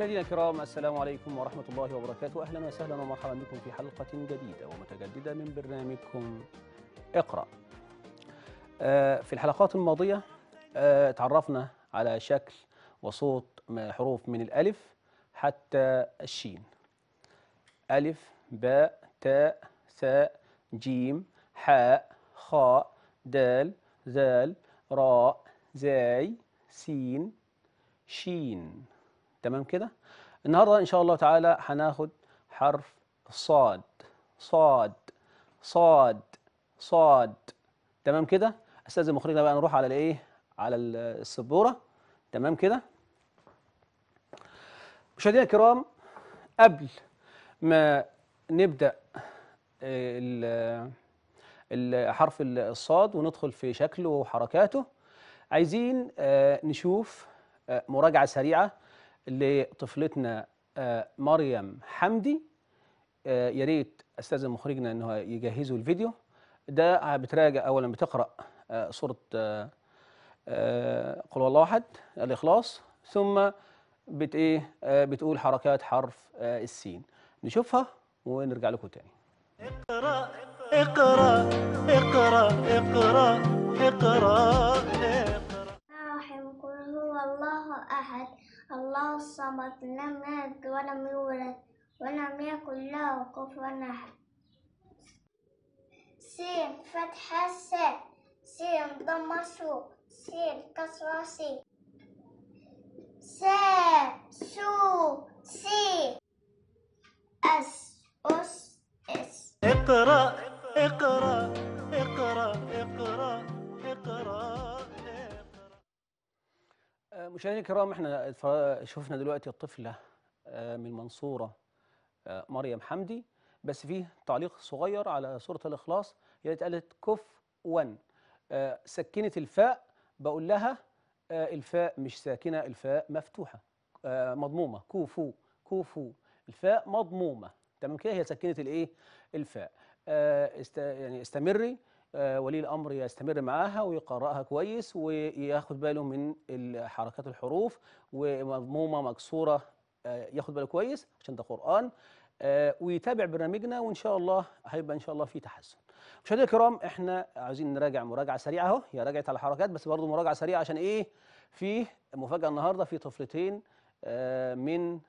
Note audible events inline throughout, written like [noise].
مشاهدينا الكرام السلام عليكم ورحمة الله وبركاته أهلا وسهلا ومرحبا بكم في حلقة جديدة ومتجددة من برنامجكم اقرأ آه، في الحلقات الماضية آه، تعرفنا على شكل وصوت حروف من الألف حتى الشين ألف باء تاء ثاء جيم حاء خاء دال ذال راء زاي سين شين تمام كده النهارده ان شاء الله تعالى هناخد حرف صاد صاد صاد صاد تمام كده استاذ مخرجنا بقى نروح على الايه على السبوره تمام كده مشاهدينا الكرام قبل ما نبدا آه، حرف الصاد وندخل في شكله وحركاته عايزين آه، نشوف آه، مراجعه سريعه لطفلتنا آه، مريم حمدي آه، يا ريت استاذ مخرجنا ان هو يجهزوا الفيديو ده بتراجع اولا بتقرا سوره آه، قل الله احد الاخلاص ثم بت ايه بتقول حركات حرف السين نشوفها ونرجع لكم تاني اقرا اقرا اقرا اقرا اقرا, اقرأ الله الصمد لم يلد ولم يولد ولم يكن له كفوا أحد سين فتح سين سين ضم سو سين كسر سين س سو سي أس أس إس اقرأ اقرأ اقرأ اقرأ, اقرأ مشاهدينا الكرام احنا شفنا دلوقتي الطفله آه، من المنصوره آه، مريم حمدي بس فيه تعليق صغير على سوره الاخلاص هي اتقالت كف ون آه، سكنت الفاء بقول لها الفاء مش ساكنه الفاء مفتوحه مضمومه كوفو كوفو الفاء مضمومه تمام كده هي سكنت الايه الفاء است يعني استمري آه، ولي الامر يستمر معاها ويقراها كويس وياخد باله من حركات الحروف ومضمومه مكسوره آه، ياخد باله كويس عشان ده قران آه، ويتابع برنامجنا وان شاء الله هيبقى ان شاء الله في تحسن مشاهدينا الكرام احنا عايزين نراجع مراجعه سريعه اهو هي راجعت على الحركات بس برضه مراجعه سريعه عشان ايه في مفاجاه النهارده في طفلتين من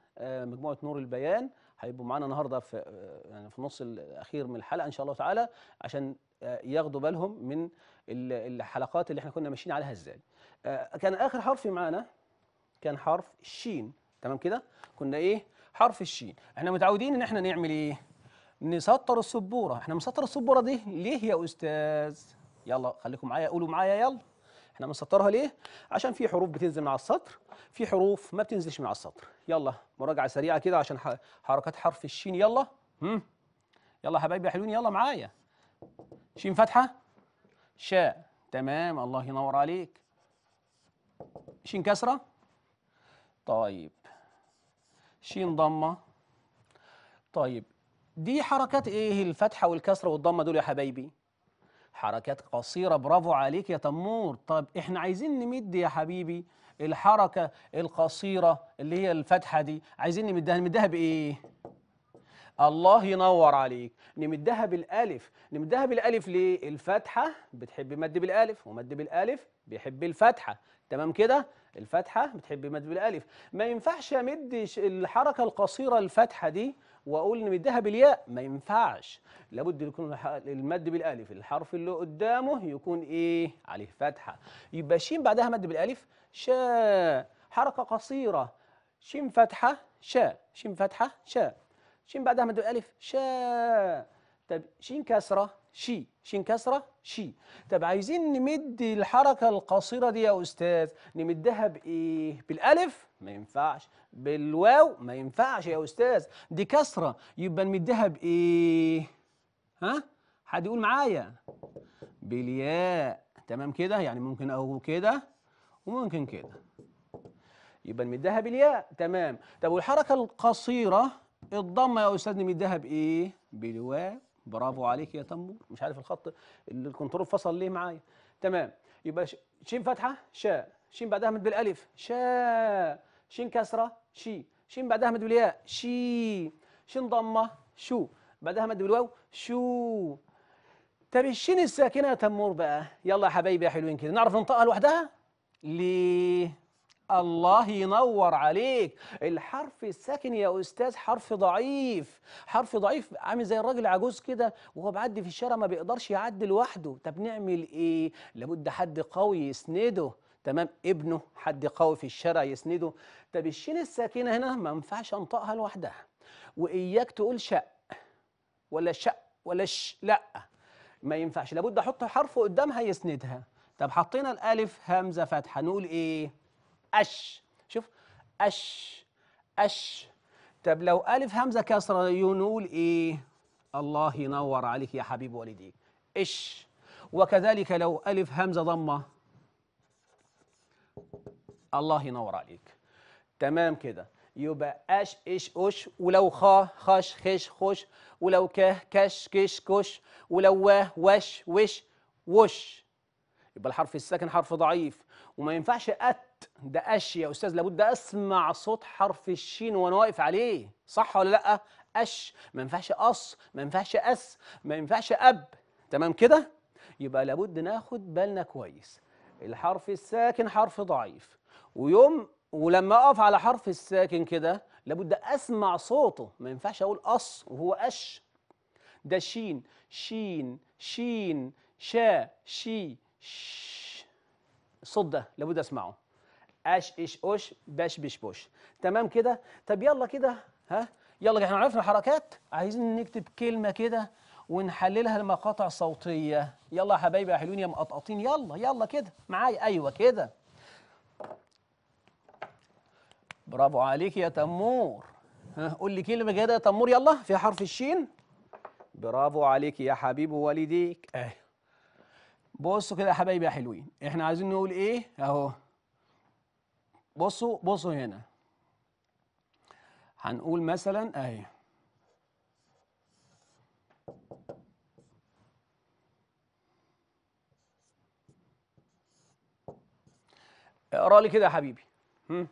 مجموعه نور البيان هيبقوا معانا النهارده في يعني في النص الاخير من الحلقه ان شاء الله تعالى عشان آه، ياخدوا بالهم من الحلقات اللي احنا كنا ماشيين عليها ازاي آه، كان اخر حرف معانا كان حرف الشين تمام كده كنا ايه حرف الشين احنا متعودين ان احنا نعمل ايه نسطر السبوره احنا بنسطر السبوره دي ليه يا استاذ يلا خليكم معايا قولوا معايا يلا احنا بنسطرها ليه عشان في حروف بتنزل من على السطر في حروف ما بتنزلش من على السطر يلا مراجعه سريعه كده عشان حركات حرف الشين يلا هم. يلا حبايبي يا حلوين يلا معايا شين فتحه شاء تمام الله ينور عليك شين كسره طيب شين ضمه طيب دي حركات ايه الفتحه والكسره والضمه دول يا حبايبي حركات قصيرة برافو عليك يا تمور طب احنا عايزين نمد يا حبيبي الحركة القصيرة اللي هي الفتحة دي عايزين نمدها نمدها بإيه؟ الله ينور عليك نمدها بالالف نمدها بالالف ليه الفتحه بتحب مد بالالف ومد بالالف بيحب الفتحه تمام كده الفتحه بتحب مد بالالف ما ينفعش امد الحركه القصيره الفتحه دي واقول ان مديها بالياء ما ينفعش لابد يكون المد بالالف الحرف اللي قدامه يكون ايه عليه فتحه يبقى شين بعدها مد بالالف شاء حركه قصيره شين فتحه شاء شين فتحه شاء شين بعدها مد بالالف شاء طب شين كسره شي شين كسرة شي طب عايزين نمد الحركة القصيرة دي يا أستاذ نمدها بإيه؟ بالألف؟ ما ينفعش بالواو؟ ما ينفعش يا أستاذ دي كسرة يبقى نمدها بإيه؟ ها؟ حد يقول معايا بالياء تمام كده يعني ممكن أقول كده وممكن كده يبقى نمدها بالياء تمام طب والحركة القصيرة الضمة يا أستاذ نمدها بإيه؟ بالواو برافو عليك يا تمور مش عارف الخط الكنترول فصل ليه معايا تمام يبقى شين فتحه شاء شين بعدها مد بالالف شاء شين كسره شي شين بعدها مد بالياء شي شين ضمه شو بعدها مد بالواو شو طب الشين الساكنه يا تمور بقى يلا يا حبايبي يا حلوين كده نعرف ننطقها لوحدها ليه الله ينور عليك الحرف الساكن يا أستاذ حرف ضعيف حرف ضعيف عامل زي الراجل عجوز كده وهو بيعدي في الشارع ما بيقدرش يعدي لوحده طب نعمل إيه لابد حد قوي يسنده تمام ابنه حد قوي في الشارع يسنده طب الشين الساكنة هنا ما ينفعش أنطقها لوحدها وإياك تقول شق ولا شق ولا ش لأ ما ينفعش لابد أحط حرف قدامها يسندها طب حطينا الألف همزة فتحة نقول إيه أش شوف أش أش طب لو ألف همزة كسرة ينول إيه الله ينور عليك يا حبيب والدي إش وكذلك لو ألف همزة ضمة الله ينور عليك تمام كده يبقى اش اش اش ولو خا خش خش خش ولو كه كش كش كش ولو واه وش وش وش يبقى الحرف الساكن حرف ضعيف وما ينفعش ات ده أش يا أستاذ لابد أسمع صوت حرف الشين وأنا واقف عليه صح ولا لأ؟ أش ما ينفعش أص ما ينفعش أس ما ينفعش أب تمام كده؟ يبقى لابد ناخد بالنا كويس الحرف الساكن حرف ضعيف ويوم ولما أقف على حرف الساكن كده لابد أسمع صوته ما ينفعش أقول أص وهو أش ده شين شين شين شا شي ش الصوت ده لابد أسمعه اش اش اوش باش بش بوش تمام كده طب يلا كده ها يلا احنا عرفنا حركات عايزين نكتب كلمه كده ونحللها لمقاطع صوتيه يلا يا حبايبي يا حلوين يا مقطقطين يلا يلا كده معايا ايوه كده برافو عليك يا تمور ها قول لي كلمه كده يا تمور يلا في حرف الشين برافو عليك يا حبيب والديك اهي بصوا كده يا حبايبي يا حلوين احنا عايزين نقول ايه اهو بصوا بصوا هنا هنقول مثلا اهي اقرا لي كده يا حبيبي هم؟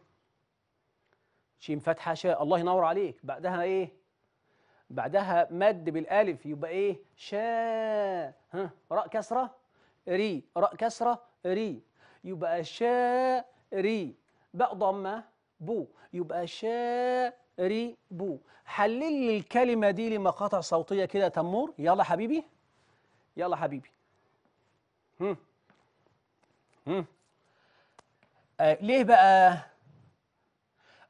شين فتحه شاء الله ينور عليك بعدها ايه بعدها مد بالالف يبقى ايه شاء ها راء كسره ري راء كسره ري يبقى شاء ري باء ضمه بو يبقى شاري بو حلل لي الكلمه دي لمقاطع صوتيه كده تمور يلا حبيبي يلا حبيبي هم. هم. آه ليه بقى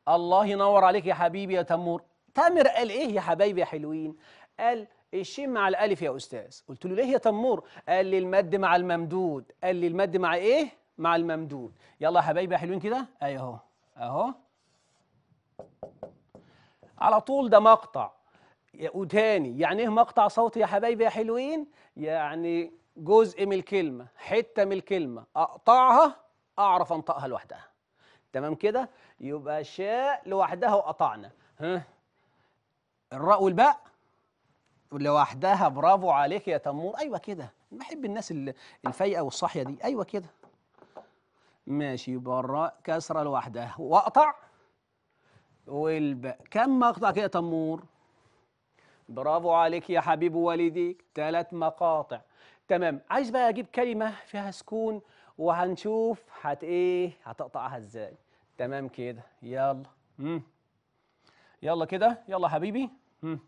الله ينور عليك يا حبيبي يا تمور تامر قال ايه يا حبايبي يا حلوين قال الشين مع الالف يا استاذ قلت له ليه يا تمور قال لي المد مع الممدود قال لي المد مع ايه مع الممدود يلا يا حبايبي حلوين كده اهي اهو اهو على طول ده مقطع وتاني يعني ايه مقطع صوتي يا حبايبي يا حلوين يعني جزء من الكلمه حته من الكلمه اقطعها اعرف انطقها لوحدها تمام كده يبقى شاء لوحدها وقطعنا ها الراء والباء لوحدها برافو عليك يا تمور ايوه كده بحب الناس الفايقه والصاحيه دي ايوه كده ماشي برا كسرة لوحدها واقطع والباء كم مقطع كده تمور برافو عليك يا حبيب والديك ثلاث مقاطع تمام عايز بقى اجيب كلمة فيها سكون وهنشوف هت ايه هتقطعها ازاي تمام كده يلا مم. يلا كده يلا حبيبي مم.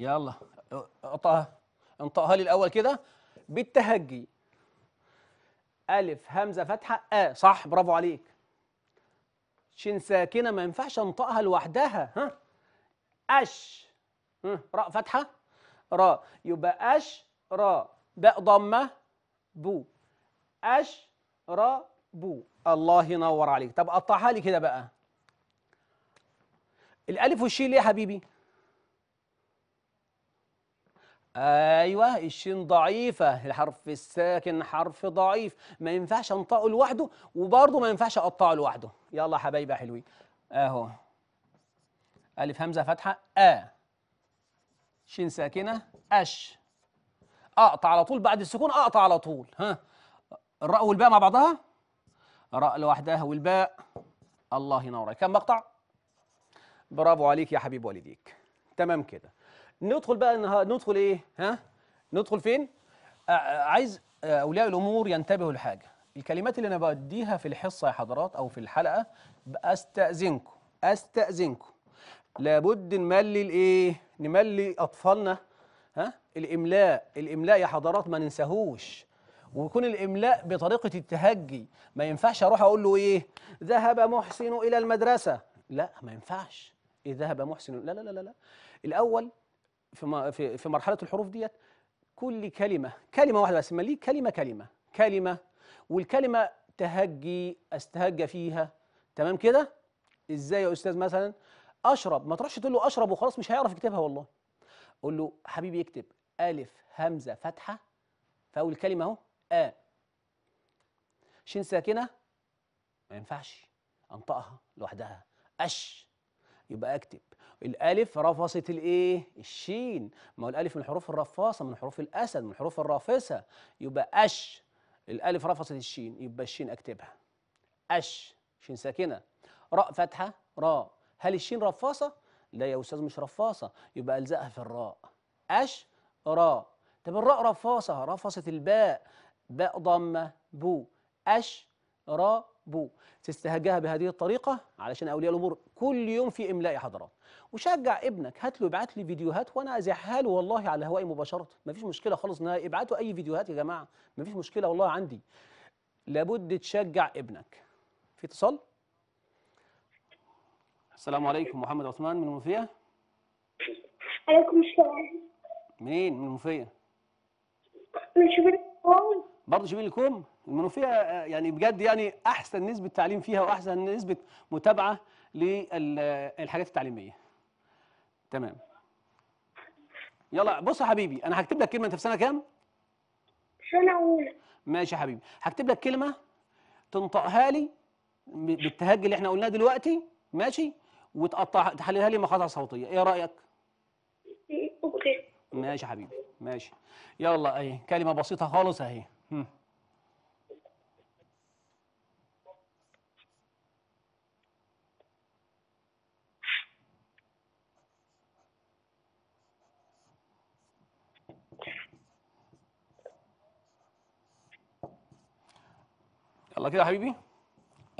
يلا اقطعها انطقها لي الاول كده بالتهجي الف همزه فتحه ا صح برافو عليك شين ساكنه ما ينفعش انطقها لوحدها ها اش ها راء فتحه راء يبقى اش راء باء ضمه بو اش راء بو الله ينور عليك طب قطعها لي كده بقى الالف والشين ليه يا حبيبي ايوه الشين ضعيفه الحرف الساكن حرف ضعيف ما ينفعش انطقه لوحده وبرضه ما ينفعش اقطعه لوحده يلا حبايبي حلوين اهو الف همزه فتحه ا شين ساكنه اش اقطع على طول بعد السكون اقطع على طول ها الراء والباء مع بعضها راء لوحدها والباء الله ينور كم مقطع برافو عليك يا حبيب والديك تمام كده ندخل بقى انها ندخل ايه ها ندخل فين عايز اولياء الامور ينتبهوا لحاجه الكلمات اللي انا بديها في الحصه يا حضرات او في الحلقه استاذنكم استاذنكم لابد نملي الايه نملي اطفالنا ها الاملاء الاملاء يا حضرات ما ننساهوش ويكون الاملاء بطريقه التهجي ما ينفعش اروح اقول له ايه ذهب محسن الى المدرسه لا ما ينفعش إيه ذهب محسن لا لا لا لا الاول في في في مرحله الحروف ديت كل كلمه كلمه واحده بس لي كلمه كلمه كلمه والكلمه تهجي استهج فيها تمام كده ازاي يا استاذ مثلا اشرب ما تروحش تقول له اشرب وخلاص مش هيعرف يكتبها والله قول له حبيبي اكتب الف همزه فتحه فاول كلمه اهو آ شين ساكنه ما ينفعش انطقها لوحدها اش يبقى اكتب الالف رفصت الايه الشين ما هو الالف من الحروف الرفاصه من حروف الاسد من الحروف الرافصه يبقى اش الالف رفصت الشين يبقى الشين اكتبها اش شين ساكنه راء فاتحه راء هل الشين رفاصه لا يا استاذ مش رفاصه يبقى الزقها في الراء اش راء طب الراء رفاصه رفصت الباء باء ضمه بو اش راء بو تستهجها بهذه الطريقه علشان اولياء الامور كل يوم في املاء حضرات وشجع ابنك هات له ابعت لي فيديوهات وانا ازعها له والله على هوائي مباشره مفيش مشكله خالص ان ابعتوا اي فيديوهات يا جماعه مفيش مشكله والله عندي لابد تشجع ابنك في اتصال السلام عليكم محمد عثمان من المنوفيه عليكم السلام منين من المنوفيه من شبين الكوم برضه شبين الكوم المنوفيه آه، يعني بجد يعني احسن نسبه تعليم فيها واحسن نسبه متابعه للحاجات التعليميه تمام يلا بص يا حبيبي انا هكتب لك كلمه انت في سنه كام سنه اولى ماشي يا حبيبي هكتب لك كلمه تنطقها لي بالتهجي اللي احنا قلناه دلوقتي ماشي وتقطع تحللها لي مقاطع صوتيه ايه رايك اوكي ماشي يا حبيبي ماشي يلا اهي كلمه بسيطه خالص اهي الله كده يا حبيبي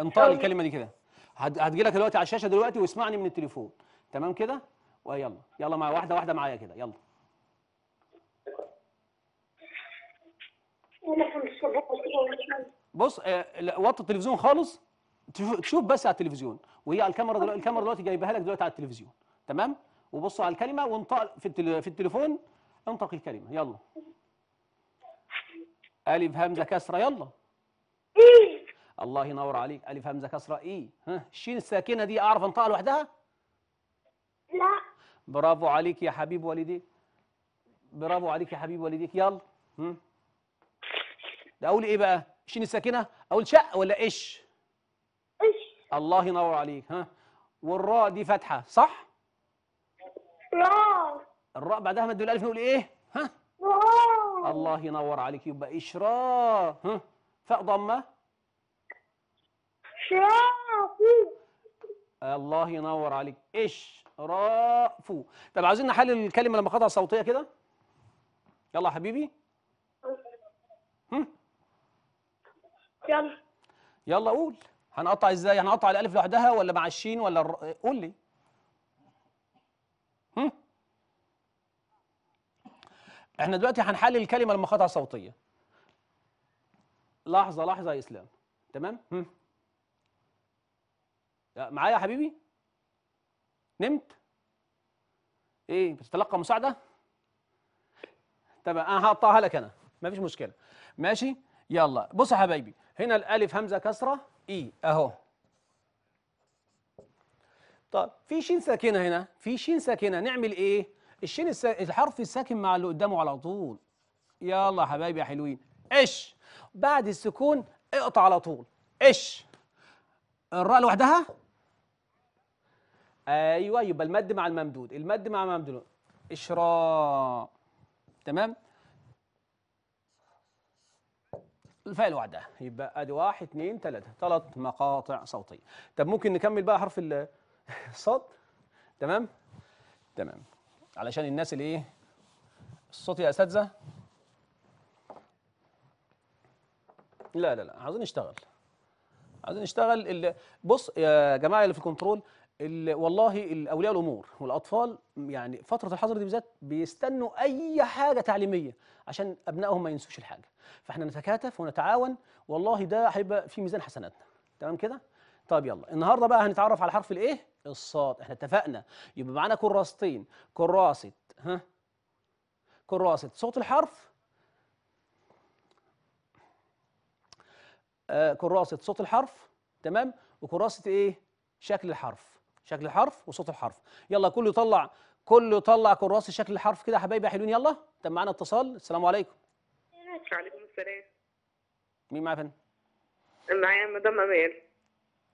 انطق لي الكلمه دي كده هتجي لك دلوقتي على الشاشه دلوقتي واسمعني من التليفون تمام كده ويلا يلا مع واحده واحده معايا كده يلا بص آه، وطي التلفزيون خالص تشوف بس على التلفزيون وهي على الكاميرا دلوقتي الكاميرا دلوقتي جايبها لك دلوقتي على التلفزيون تمام وبصوا على الكلمه وانطق في في التليفون انطق الكلمه يلا الف همزه كسره يلا إيه الله ينور عليك ألف همزة كسرة إيه ها الشين الساكنة دي أعرف أنطقها لوحدها؟ لا برافو عليك يا حبيب والديك برافو عليك يا حبيب والديك يلا هم ده أقول إيه بقى؟ الشين الساكنة أقول شق ولا إيش؟ إيش الله ينور عليك ها والراء دي فاتحة صح؟ لا الراء بعدها مد الألف نقول إيه؟ ها؟ لا الله ينور عليك يبقى إشراء ها فاء ضمة شرافو الله ينور عليك إيش رافو طب عايزين نحلل الكلمة لما قطع صوتية كده يلا يا حبيبي هم؟ يلا يلا قول هنقطع ازاي هنقطع الالف لوحدها ولا مع الشين ولا الر... قول لي هم؟ احنا دلوقتي هنحلل الكلمه لمقاطعه صوتيه لحظه لحظه يا اسلام تمام معايا يا حبيبي نمت ايه بتتلقى مساعده تمام انا هقطعها لك انا مفيش مشكله ماشي يلا بص يا حبايبي هنا الالف همزه كسره اي اهو طب في شين ساكنه هنا في شين ساكنه نعمل ايه الشين الحرف الساكن مع اللي قدامه على طول يلا يا حبايبي يا حلوين ايش بعد السكون اقطع على طول ايش الراء لوحدها ايوه يبقى المد مع الممدود المد مع الممدود اشراء تمام الفاء لوحدها يبقى ادي واحد اثنين ثلاثة ثلاث مقاطع صوتية طب ممكن نكمل بقى حرف الصاد [laughs] تمام تمام علشان الناس اللي ايه الصوت يا اساتذه لا لا لا عاوزين نشتغل عايزين نشتغل بص يا جماعه اللي في الكنترول والله اولياء الامور والاطفال يعني فتره الحظر دي بالذات بيستنوا اي حاجه تعليميه عشان ابنائهم ما ينسوش الحاجه فاحنا نتكاتف ونتعاون والله ده هيبقى في ميزان حسناتنا تمام كده طب يلا النهارده بقى هنتعرف على حرف الايه الصاد احنا اتفقنا يبقى معانا كراستين كراسه ها كراسه صوت الحرف آه، كراسه صوت الحرف تمام وكراسه ايه شكل الحرف شكل الحرف وصوت الحرف يلا كله يطلع كله يطلع كراسه شكل الحرف كده يا حبايبي حلوين يلا طب معانا اتصال السلام عليكم وعليكم السلام مين معايا يا فندم معايا مدام امال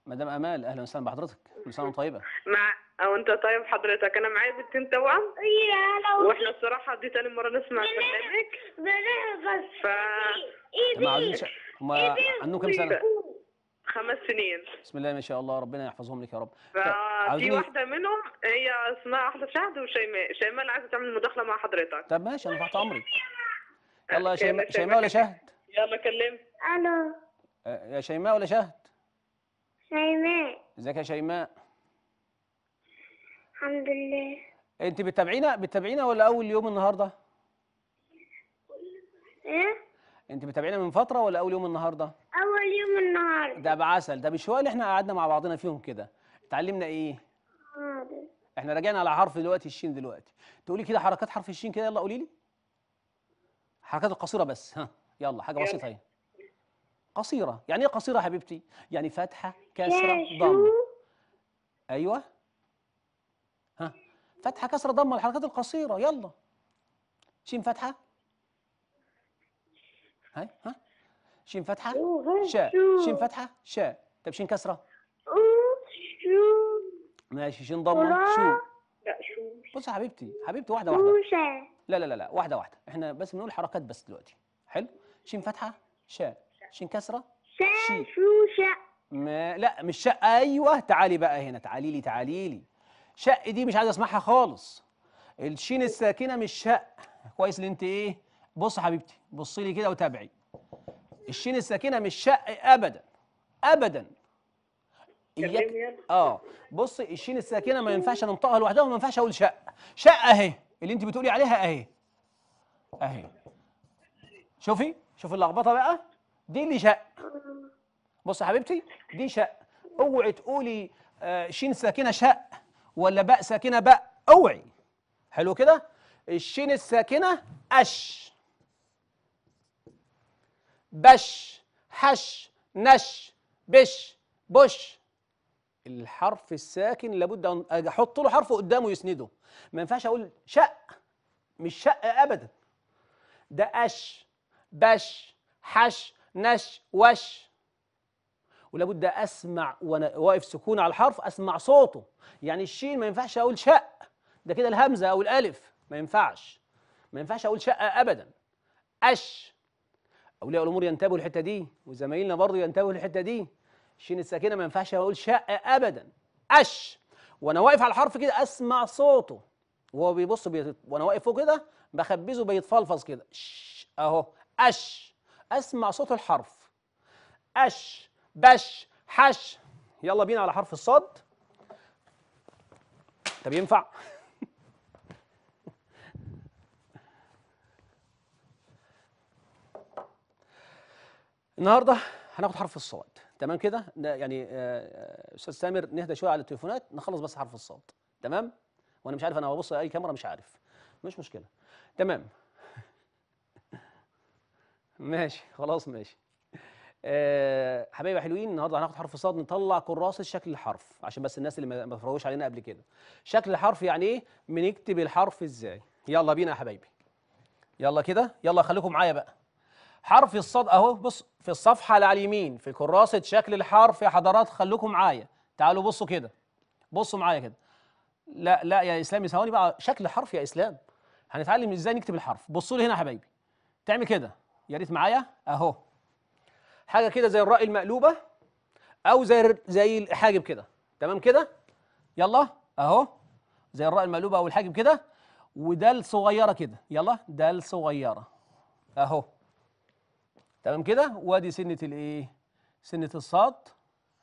مدام امال اهلا وسهلا بحضرتك كل سنه وانت طيبه مع او انت طيب حضرتك انا معايا بنتين توأم واحنا الصراحه دي تاني مره نسمع البرنامج ف إيه عاوزينش هما إيه عندهم كم سنه؟ خمس سنين بسم الله ما شاء الله ربنا يحفظهم لك يا رب طيب، في واحده منهم هي اسمها احلى شهد وشيماء شيماء اللي عايزه تعمل مداخله مع حضرتك طب ماشي انا فتحت امري يلا يا شيماء شيماء ولا شهد يلا كلم الو أه، يا شيماء ولا شهد شيماء ازيك يا شيماء الحمد لله انت بتتابعينا بتتابعينا ولا اول يوم النهارده ايه انت متابعينا من فتره ولا اول يوم النهارده اول يوم النهارده ده بعسل ده هو اللي احنا قعدنا مع بعضنا فيهم كده اتعلمنا ايه حاضر احنا راجعنا على حرف دلوقتي الشين دلوقتي تقولي كده حركات حرف الشين كده يلا قولي لي حركات القصيره بس ها يلا حاجه بسيطه اهي قصيره يعني ايه قصيره يا حبيبتي يعني فتحه كسره ضمه ايوه ها فتحه كسره ضمه الحركات القصيره يلا شين فتحه هاي ها شين فتحة شاء شين فتحة شاء طيب شين كسرة ماشي شين ضمة شو لا شو بص يا حبيبتي حبيبتي واحدة واحدة لا لا لا لا واحدة واحدة احنا بس بنقول حركات بس دلوقتي حلو شين فتحة شاء شين كسرة شاء شو شاء ما لا مش شاء ايوه تعالي بقى هنا تعالي لي تعالي لي شق دي مش عايز اسمعها خالص الشين الساكنه مش شق كويس اللي انت ايه بص حبيبتي بصي لي كده وتابعي الشين الساكنه مش شق ابدا ابدا اياك يعني؟ اه بصي الشين الساكنه ما ينفعش انطقها لوحدها وما ينفعش اقول شق شق اهي اللي انت بتقولي عليها اهي اهي شوفي شوفي اللخبطه بقى دي اللي شق بصي يا حبيبتي دي شق اوعي تقولي آه، شين ساكنه شق ولا باء ساكنه باء اوعي حلو كده الشين الساكنه اش بش حش نش بش بش الحرف الساكن لابد ان احط له حرف قدامه يسنده ما ينفعش اقول شق مش شق ابدا ده اش بش حش نش وش ولابد اسمع وانا واقف سكون على الحرف اسمع صوته يعني الشين ما ينفعش اقول شق ده كده الهمزه او الالف ما ينفعش ما ينفعش اقول شق ابدا اش اولياء الامور ينتبهوا للحته دي وزمايلنا برضه ينتبهوا للحته دي شين الساكنه ما ينفعش اقول شق ابدا اش وانا واقف على الحرف كده اسمع صوته وهو بيبص بيت... وانا واقف فوق كده بخبزه بيتفلفظ كده ش اهو اش اسمع صوت الحرف اش بش حش يلا بينا على حرف الصاد طب ينفع النهارده هناخد حرف الصاد تمام كده يعني آه، آه، استاذ سامر نهدى شويه على التليفونات نخلص بس حرف الصاد تمام وانا مش عارف انا ببص اي كاميرا مش عارف مش مشكله تمام [laughs] ماشي خلاص ماشي أه حبايبي حلوين النهارده هناخد حرف صاد نطلع كراسه شكل الحرف عشان بس الناس اللي ما فروش علينا قبل كده شكل الحرف يعني ايه بنكتب الحرف ازاي يلا بينا يا حبايبي يلا كده يلا خليكم معايا بقى حرف الصاد اهو بص في الصفحه على اليمين في كراسه شكل الحرف يا حضرات خلوكم معايا تعالوا بصوا كده بصوا معايا كده لا لا يا اسلام ثواني بقى شكل حرف يا اسلام هنتعلم ازاي نكتب الحرف بصوا لي هنا يا حبايبي تعمل كده يا ريت معايا اهو حاجه كده زي الراء المقلوبه او زي زي الحاجب كده تمام كده يلا اهو زي الراء المقلوبه او الحاجب كده ودال صغيره كده يلا دال صغيره اهو تمام كده وادي سنه الايه سنه الصاد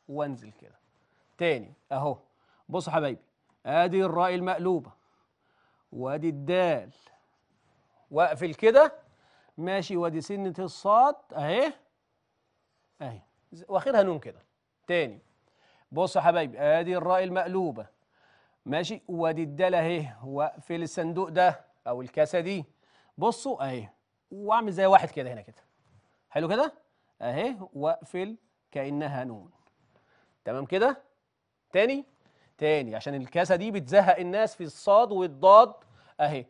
وانزل كده تاني اهو بصوا حبايبي ادي الراء المقلوبه وادي الدال واقفل كده ماشي وادي سنه الصاد اهي اهي واخرها نون كده تاني بصوا يا حبايبي ادي الراء المقلوبه ماشي وادي الدال اهي واقفل الصندوق ده او الكاسه دي بصوا اهي واعمل زي واحد كده هنا كده حلو كده اهي واقفل كانها نون تمام كده تاني تاني عشان الكاسه دي بتزهق الناس في الصاد والضاد اهي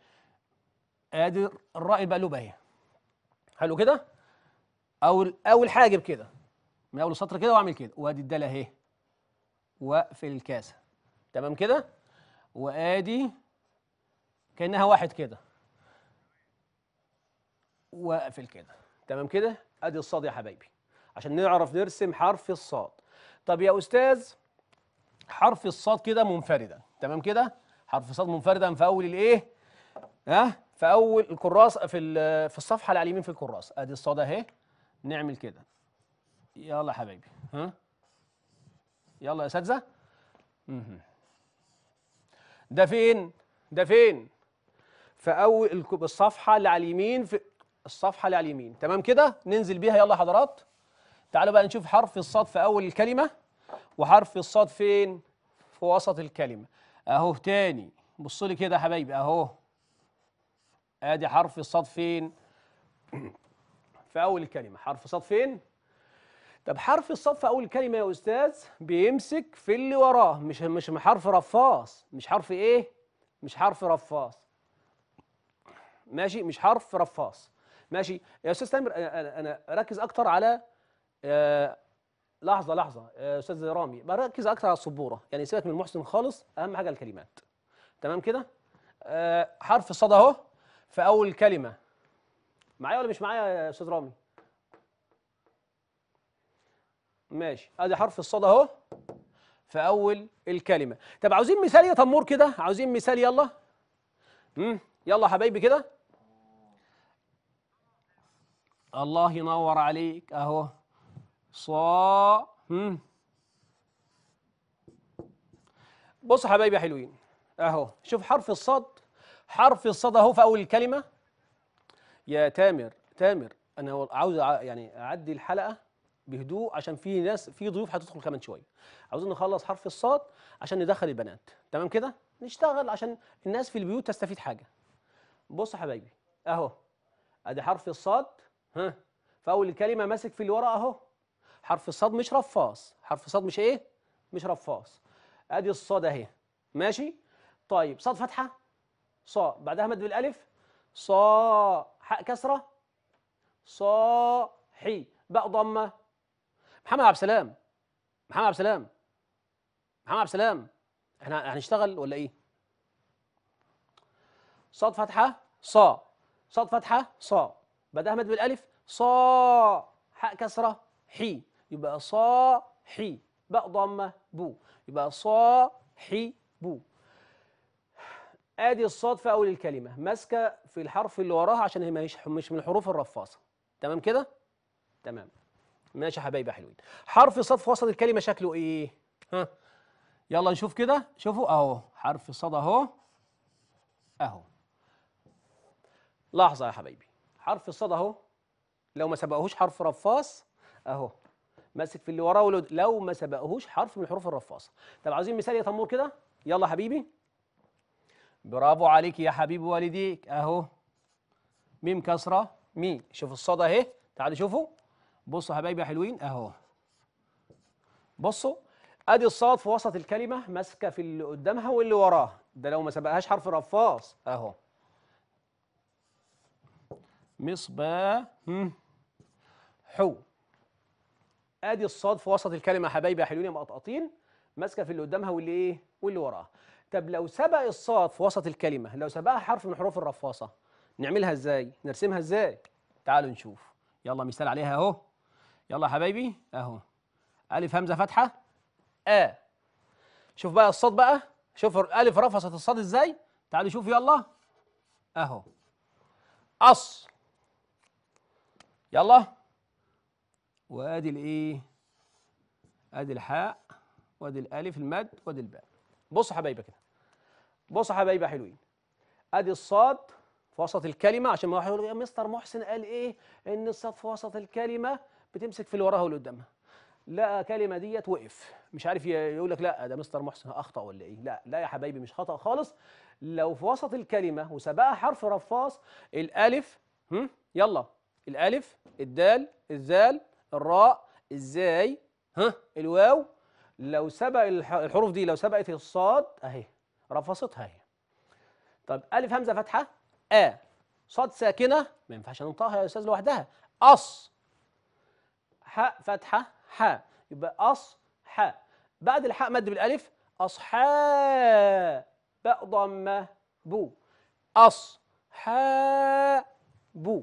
ادي الراء المقلوبه اهي حلو كده اول اول حاجب كده من اول السطر كده واعمل كده وادي الدال اهي واقفل الكاسه تمام كده وادي كانها واحد كده واقفل كده تمام كده ادي الصاد يا حبايبي عشان نعرف نرسم حرف الصاد طب يا استاذ حرف الصاد كده منفردا تمام كده حرف الصاد منفردا في اول الايه ها في اول الكراسه في في الصفحه اللي على اليمين في الكراسه ادي الصاد اهي نعمل كده يلا يا حبايبي ها يلا يا اساتذه ده فين ده فين في اول الصفحه اللي على اليمين في الصفحة اللي على اليمين تمام كده ننزل بيها يلا حضرات تعالوا بقى نشوف حرف الصاد في أول الكلمة وحرف الصاد فين في وسط الكلمة أهو تاني بصوا لي كده يا حبايبي أهو آدي حرف الصاد فين [clears throat] في أول الكلمة حرف الصاد فين طب حرف الصاد في أول الكلمة يا أستاذ بيمسك في اللي وراه مش مش حرف رفاص مش حرف إيه مش حرف رفاص ماشي مش حرف رفاص ماشي يا استاذ تامر انا اركز اكتر على آه، لحظه لحظه يا آه، استاذ رامي بركز اكتر على السبوره يعني سيبك من المحسن خالص اهم حاجه الكلمات تمام كده آه، حرف الصاد اهو في اول كلمه معايا ولا مش معايا يا استاذ رامي ماشي ادي حرف الصاد اهو في اول الكلمه طب عاوزين مثال يا تمور كده عاوزين مثال يلا امم يلا حبايبي كده الله ينور عليك اهو ص بص بصوا حبايبي يا حلوين اهو شوف حرف الصاد حرف الصاد اهو في اول الكلمه يا تامر تامر انا عاوز يعني اعدي الحلقه بهدوء عشان في ناس في ضيوف هتدخل كمان شويه عاوزين نخلص حرف الصاد عشان ندخل البنات تمام كده نشتغل عشان الناس في البيوت تستفيد حاجه بص حبايبي اهو ادي حرف الصاد ها فاول الكلمه ماسك في اللي ورا اهو حرف الصاد مش رفاص حرف الصاد مش ايه مش رفاص ادي الصاد اهي ماشي طيب صاد فتحه صا بعدها مد بالالف صا حاء كسره ص حي باء ضمه محمد عبد السلام محمد عبد السلام محمد عبد السلام احنا هنشتغل ولا ايه صاد فتحه صا صاد فتحه صا بعد أحمد بالألف صا حاء كسرة حي يبقى صا حي باء ضمة بو يبقى صا حي بو ادي الصاد في اول الكلمه ماسكه في الحرف اللي وراها عشان هي مش مش من الحروف الرفاصه تمام كده تمام ماشي يا حبايبي حلوين حرف صاد في وسط الكلمه شكله ايه ها يلا نشوف كده شوفوا اهو حرف صاد اهو اهو لحظه يا حبايبي حرف الصاد اهو لو ما سبقهوش حرف رفاص اهو ماسك في اللي وراه ولو لو ما سبقهوش حرف من حروف الرفاصه طب عاوزين مثال يا تمور كده يلا حبيبي برافو عليك يا حبيب والديك اهو ميم كسره مي شوف الصاد اهي تعالوا شوفوا بصوا حبايبي يا حلوين اهو بصوا ادي الصاد في وسط الكلمه ماسكه في اللي قدامها واللي وراه ده لو ما سبقهاش حرف رفاص اهو مصباح حو ادي الصاد في وسط الكلمه حبايبي يا حلوين يا مقطقطين ماسكه في اللي قدامها واللي ايه واللي وراها طب لو سبق الصاد في وسط الكلمه لو سبقها حرف من حروف الرفاصه نعملها ازاي نرسمها ازاي تعالوا نشوف يلا مثال عليها اهو يلا يا حبايبي اهو الف همزه فتحه ا آه. شوف بقى الصاد بقى شوف الف رفصت الصاد ازاي تعالوا شوف يلا اهو أص يلا وادي الايه ادي الحاء وادي الالف المد وادي الباء بص حبايبي كده بص حبايبي حلوين ادي الصاد في وسط الكلمه عشان ما يقول يا مستر محسن قال ايه ان الصاد في وسط الكلمه بتمسك في اللي وراها واللي قدامها لقى كلمه ديت وقف مش عارف يقول لك لا ده مستر محسن اخطا ولا ايه لا لا يا حبايبي مش خطا خالص لو في وسط الكلمه وسبقها حرف رفاص الالف هم يلا الالف الدال الزال الراء الزاي ها الواو لو سبق الحروف دي لو سبقت الصاد اهي رفصتها اهي طب الف همزه فتحه ا صاد ساكنه ما ينفعش ننطقها يا استاذ لوحدها أص حاء فتحة حاء يبقى أص حاء بعد الحاء مد بالألف أصحاء باء ضمة بو اص حاء بو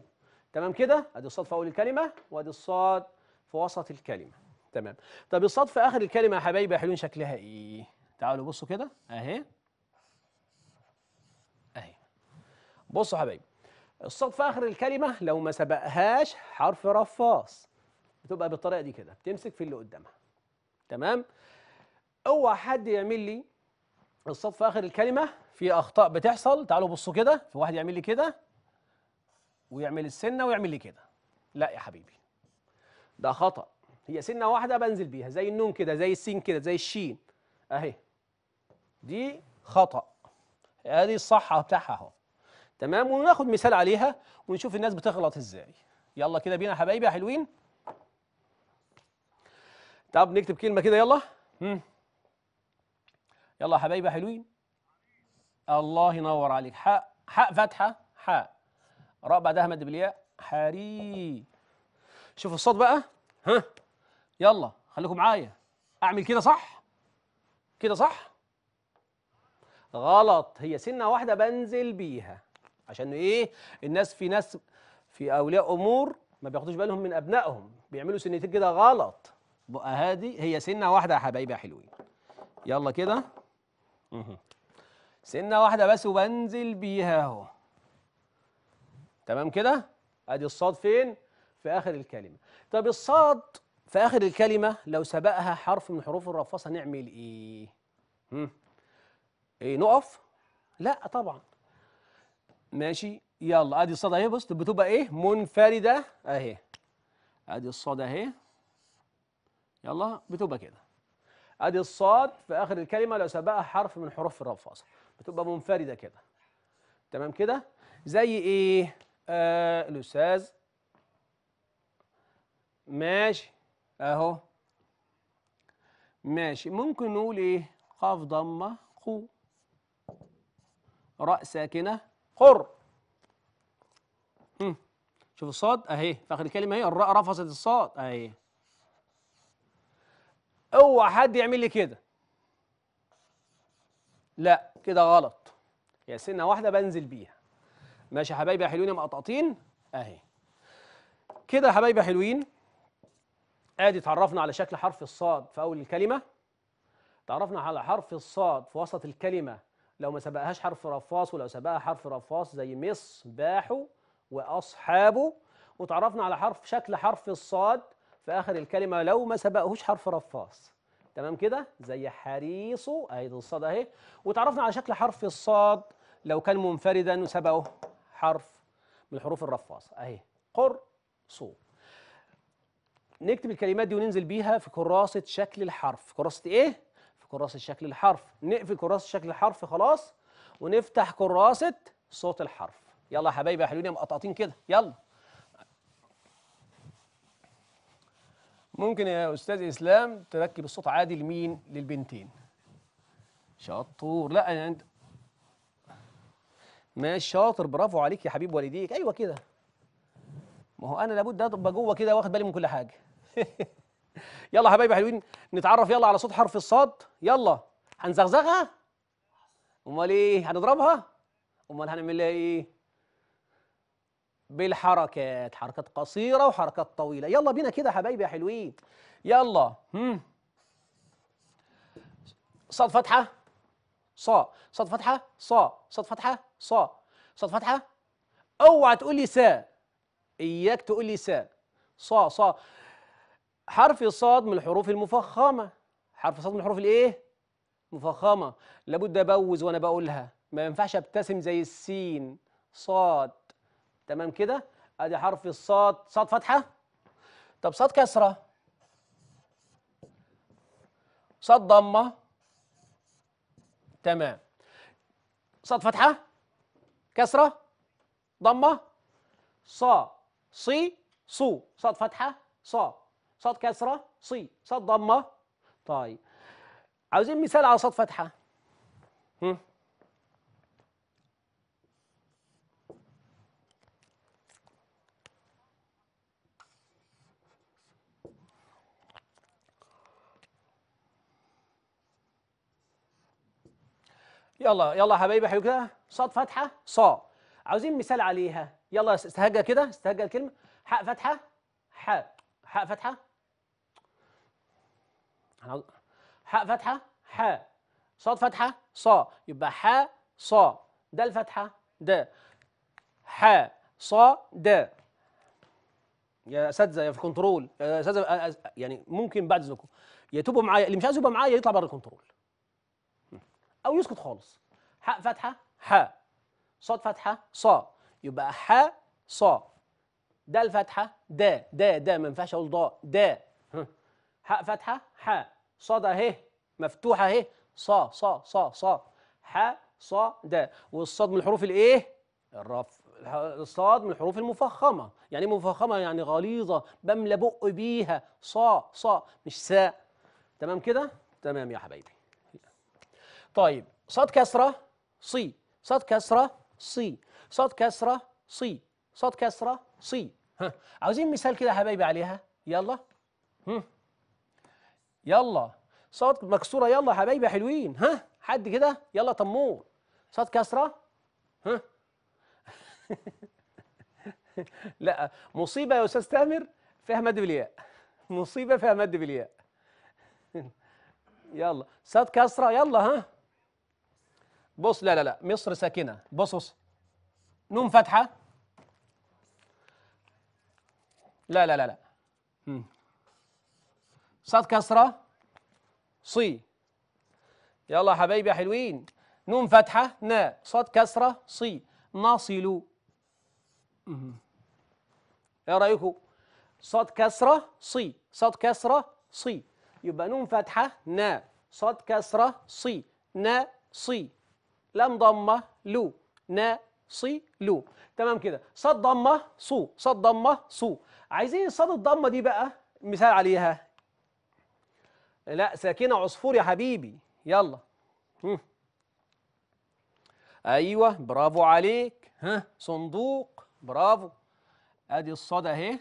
تمام كده ادي الصاد في اول الكلمه وادي الصاد في وسط الكلمه تمام طب الصاد في اخر الكلمه يا حبايبي يا حلوين شكلها ايه تعالوا بصوا كده اهي اهي بصوا يا حبايبي الصاد في اخر الكلمه لو ما سبقهاش حرف رفاص بتبقى بالطريقه دي كده بتمسك في اللي قدامها تمام اوعى حد يعمل لي الصاد في اخر الكلمه في اخطاء بتحصل تعالوا بصوا كده في واحد يعمل لي كده ويعمل السنه ويعمل لي كده لا يا حبيبي ده خطا هي سنه واحده بنزل بيها زي النون كده زي السين كده زي الشين اهي دي خطا ادي الصحة بتاعها اهو تمام وناخد مثال عليها ونشوف الناس بتغلط ازاي يلا كده بينا يا حبايبي يا حلوين طب نكتب كلمه كده يلا مم. يلا يا حبايبي يا حلوين الله ينور عليك حق حق فتحه حق راء بعدها مد بالياء حري شوفوا الصوت بقى ها يلا خليكم معايا اعمل كده صح كده صح غلط هي سنه واحده بنزل بيها عشان ايه الناس في ناس في اولياء امور ما بياخدوش بالهم من ابنائهم بيعملوا سنتين كده غلط بقى هادي هي سنه واحده يا حبايبي يا حلوين يلا كده سنه واحده بس وبنزل بيها اهو تمام كده ادي الصاد فين في اخر الكلمه طب الصاد في اخر الكلمه لو سبقها حرف من حروف الرفاصه نعمل ايه هم. ايه نقف لا طبعا ماشي يلا ادي الصاد اهي بص بتبقى ايه منفرده اهي ادي الصاد اهي يلا بتبقى كده ادي الصاد في اخر الكلمه لو سبقها حرف من حروف الرفاصه بتبقى منفرده كده تمام كده زي ايه الأستاذ ماشي أهو ماشي ممكن نقول إيه قاف ضمة قو راء ساكنة قر شوف الصاد أهي في آخر الكلمة أهي الراء رفضت الصاد أهي اوعى حد يعمل لي كده لا كده غلط يا سنه واحده بنزل بيها ماشي يا حبايبي يا حلوين يا مقطقطين اهي كده يا حبايبي حلوين ادي اتعرفنا على شكل حرف الصاد في اول الكلمه تعرفنا على حرف الصاد في وسط الكلمه لو ما سبقهاش حرف رفاص ولو سبقها حرف رفاص زي مصباحه واصحابه وتعرفنا على حرف شكل حرف الصاد في اخر الكلمه لو ما سبقهوش حرف رفاص تمام كده زي حريصه اهي الصاد اهي وتعرفنا على شكل حرف الصاد لو كان منفردا وسبقه حرف من الحروف الرفاصه اهي قر صو نكتب الكلمات دي وننزل بيها في كراسه شكل الحرف في كراسه ايه في كراسه شكل الحرف نقفل كراسه شكل الحرف خلاص ونفتح كراسه صوت الحرف يلا يا حبايبي يا حلوين يا مقطعتين كده يلا ممكن يا استاذ اسلام تركب الصوت عادي لمين للبنتين شطور لا يعني ماشي شاطر برافو عليك يا حبيب والديك ايوه كده ما هو انا لابد ابقى جوه كده واخد بالي من كل حاجه [laughs] يلا يا حبايبي حلوين نتعرف يلا على صوت حرف الصاد يلا هنزغزغها امال ايه هنضربها امال هنعمل لها ايه بالحركات حركات قصيره وحركات طويله يلا بينا كده يا حبايبي يا حلوين يلا هم صاد فتحه صا صاد فتحه صا صاد فتحه ص صاد فتحه اوعى تقول لي سا اياك تقول لي سا ص ص حرف الصاد من الحروف المفخمه حرف الصاد من الحروف الايه مفخمه لابد ابوز وانا بقولها ما ينفعش ابتسم زي السين صاد تمام كده ادي حرف الصاد صاد فتحه طب صاد كسره صاد ضمه تمام صاد فتحه كسرة ضمة ص صي صو صاد فتحة ص صاد كسرة صي صاد ضمة طيب عاوزين مثال على صاد فتحة هم. يلا يلا يا حبايبي حلو كده صاد فتحه صا عاوزين مثال عليها يلا استهجى كده استهجى الكلمه حاء فتحه حاء حاء فتحه حاء فتحه حاء صاد فتحه صا يبقى حاء صا ده الفتحه ده حاء صا ده يا اساتذه يا في كنترول يا اساتذه يعني ممكن بعد اذنكم يا تبقوا معايا اللي مش عايز يبقى معايا يطلع بره الكنترول او يسكت خالص حاء فتحه حاء صاد فتحه صا يبقى حاء صا د الفتحه د د د ما ينفعش اقول ضاء د حاء فتحه حاء صاد اهي مفتوحه اهي صا صا صا صا حاء صا د والصاد من الحروف الايه الرفع الصاد من الحروف المفخمه يعني إيه مفخمه يعني غليظه بملى بق بيها صا صا مش ساء تمام كده تمام يا حبايبي طيب صاد كسرة صي صاد كسرة صي صاد كسرة صي صاد كسرة صي ها عاوزين مثال كده يا حبايبي عليها يلا هم. يلا صاد مكسورة يلا يا حبايبي حلوين ها حد كده يلا تمور صاد كسرة ها [laughs] لا مصيبة يا أستاذ تامر فيها مد بالياء مصيبة فيها مد بالياء [laughs] يلا صاد كسرة يلا ها بص لا لا لا مصر ساكنة بص بص نون فتحة لا لا لا لا صاد كسرة صي يلا حبايبي يا حلوين نون فتحة نا صاد كسرة صي نصل ايه رأيكم صاد كسرة صي صاد كسرة صي يبقى نون فتحة نا صاد كسرة صي نا صي لام ضمه لو نا صي لو تمام كده صاد ضمه صو صاد ضمه صو عايزين صاد الضمه دي بقى مثال عليها لا ساكنه عصفور يا حبيبي يلا هم. ايوه برافو عليك ها صندوق برافو ادي الصاد اهي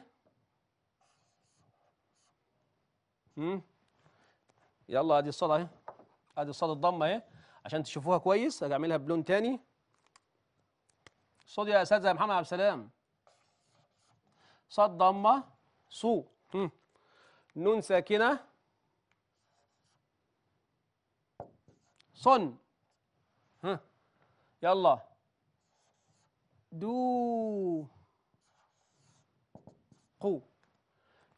يلا ادي الصاد اهي ادي الصاد الضمه اهي عشان تشوفوها كويس ارجع اعملها بلون تاني صاد يا اساتذه يا محمد عبد السلام صاد ضمه صو نون ساكنه صن ها يلا دو قو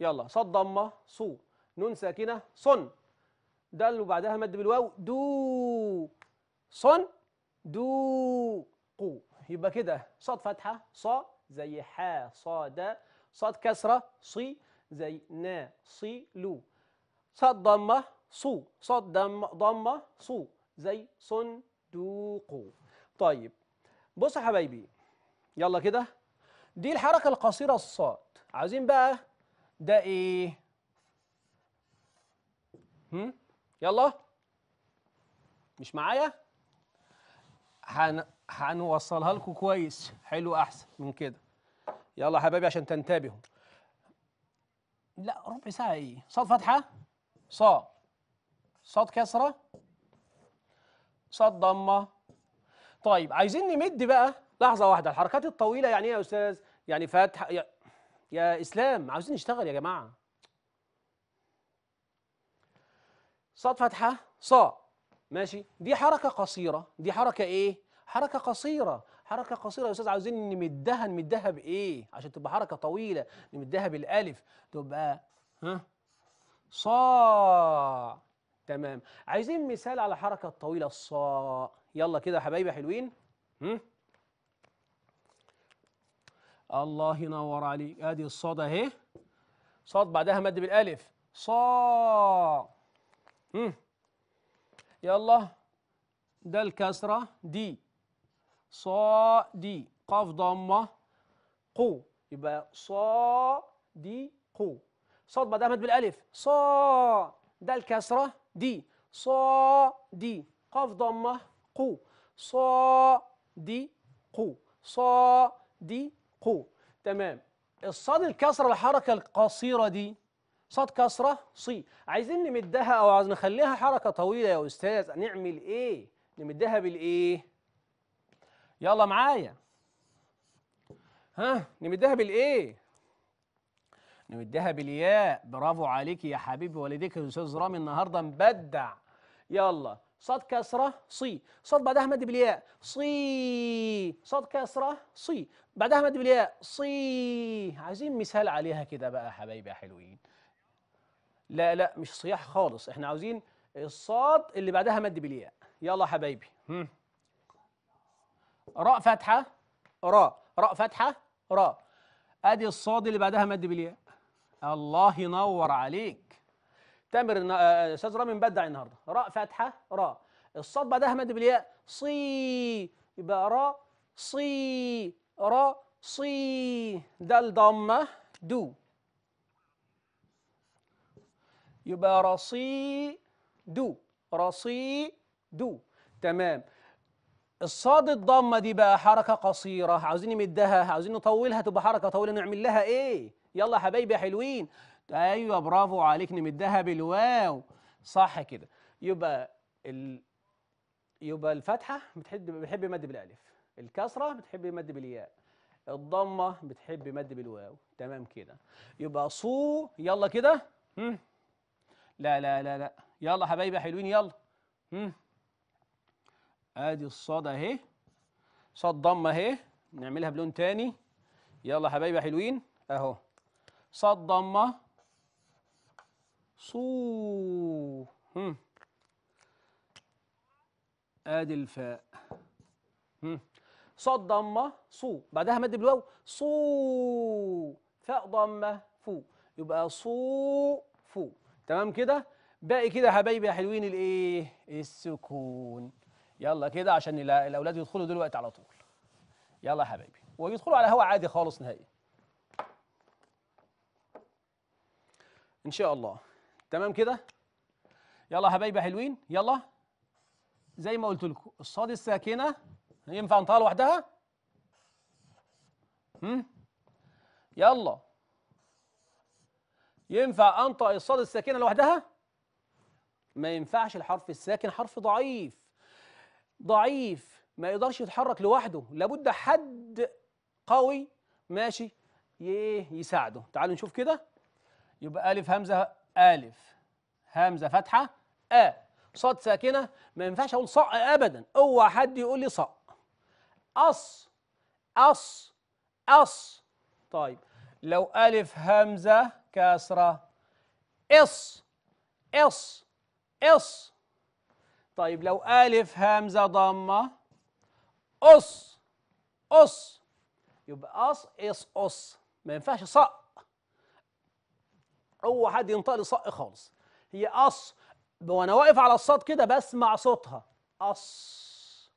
يلا صد ضمه صو نون ساكنه صن دال وبعدها مد بالواو دو صن دو قو يبقى كده صاد فتحة صا زي حا صاد صاد كسرة صي زي نا صي لو صاد ضمة صو صاد ضمة ضمة صو زي صن دو قو طيب بص يا حبايبي يلا كده دي الحركة القصيرة الصاد عايزين بقى ده ايه؟ هم؟ يلا مش معايا هن... هنوصلها لكم كويس حلو احسن من كده يلا يا حبايبي عشان تنتبهوا لا ربع ساعه ايه صاد فتحه ص صاد كسره صاد ضمه طيب عايزين نمد بقى لحظه واحده الحركات الطويله يعني ايه يا استاذ يعني فتح يا, يا اسلام عاوزين نشتغل يا جماعه صاد فتحة ص ماشي دي حركة قصيرة دي حركة إيه؟ حركة قصيرة حركة قصيرة يا أستاذ عاوزين نمدها نمدها بإيه؟ عشان تبقى حركة طويلة نمدها بالألف تبقى ها صاع تمام عايزين مثال على حركة طويلة الصاء يلا كده يا حبايبي حلوين هم؟ الله ينور عليك ادي الصاد اهي صاد بعدها مد بالالف صاد مم. يلا ده الكسرة دي صا دي قاف ضمة قو يبقى صا دي قو صوت بعد أحمد بالألف صا ده الكسرة دي صا دي قاف ضمة قو صا دي قو صا دي قو تمام الصاد الكسرة الحركة القصيرة دي صاد كسرة صي عايزين نمدها أو عايز نخليها حركة طويلة يا أستاذ نعمل إيه؟ نمدها بالإيه؟ يلا معايا ها نمدها بالإيه؟ نمدها بالياء برافو عليك يا حبيبي والديك يا أستاذ رامي النهاردة مبدع يلا صاد كسرة صي صاد بعدها مد بالياء صي صاد كسرة صي بعدها مد بالياء صي عايزين مثال عليها كده بقى يا حبايبي يا حلوين لا لا مش صياح خالص احنا عاوزين الصاد اللي بعدها مد بالياء يلا حبايبي راء فتحة راء راء فتحة راء ادي الصاد اللي بعدها مد بالياء الله ينور عليك تامر آه، آه، استاذ رامي مبدع النهارده راء فتحة راء الصاد بعدها مد بالياء صي يبقى راء صي راء صي ده الضمه دو يبقى رصيد رصيد تمام الصاد الضمه دي بقى حركه قصيره عاوزين نمدها عاوزين نطولها تبقى حركه طويله نعمل لها ايه يلا يا حبايبي يا حلوين ايوه برافو عليك نمدها بالواو صح كده يبقى ال... يبقى الفتحه بتحب بتحب مد بالالف الكسره بتحب مد بالياء الضمه بتحب مد بالواو تمام كده يبقى صو يلا كده لا لا لا لا يلا حبايبي حلوين يلا هم. ادي الصاد اهي صاد ضمه اهي نعملها بلون تاني يلا حبايبي حلوين اهو صاد ضمه صو هم. ادي الفاء هم. صاد ضمه صو بعدها مد بالواو صو فاء ضمه فو يبقى صو فو تمام كده باقي كده يا حبايبي يا حلوين الايه السكون يلا كده عشان الاولاد يدخلوا دلوقتي على طول يلا يا حبايبي ويدخلوا على هوا عادي خالص نهائي ان شاء الله تمام كده يلا يا حبايبي حلوين يلا زي ما قلت لكم الصاد الساكنه ينفع انطقها لوحدها هم يلا ينفع انطق الصاد الساكنه لوحدها ما ينفعش الحرف الساكن حرف ضعيف ضعيف ما يقدرش يتحرك لوحده لابد حد قوي ماشي يساعده تعالوا نشوف كده يبقى الف همزه الف همزه فتحه ا صاد ساكنه ما ينفعش اقول صاء ابدا اوعى حد يقول لي صاء أص أص أص طيب لو ألف همزة كسرة إص إص إص طيب لو ألف همزة ضمة أص أص يبقى أص إص أص ما ينفعش صق هو حد ينطق لي صق خالص هي أص وأنا واقف على الصاد كده بسمع صوتها أص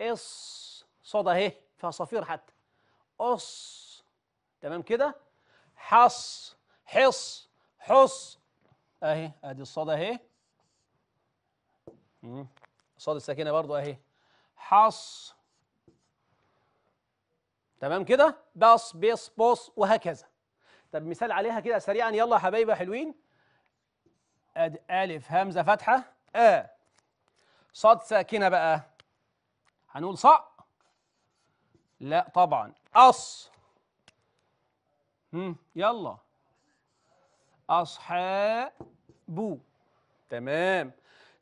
إص صاد أهي فيها صفير حتى أص تمام كده حص حص حص اهي ادي الصاد اهي الصاد الساكنه برضو اهي حص تمام كده بص بص بص وهكذا طب مثال عليها كده سريعا يلا يا حبايبي حلوين ادي الف همزه فتحه ا صاد ساكنه بقى هنقول ص لا طبعا أص مم. يلا أصحاب تمام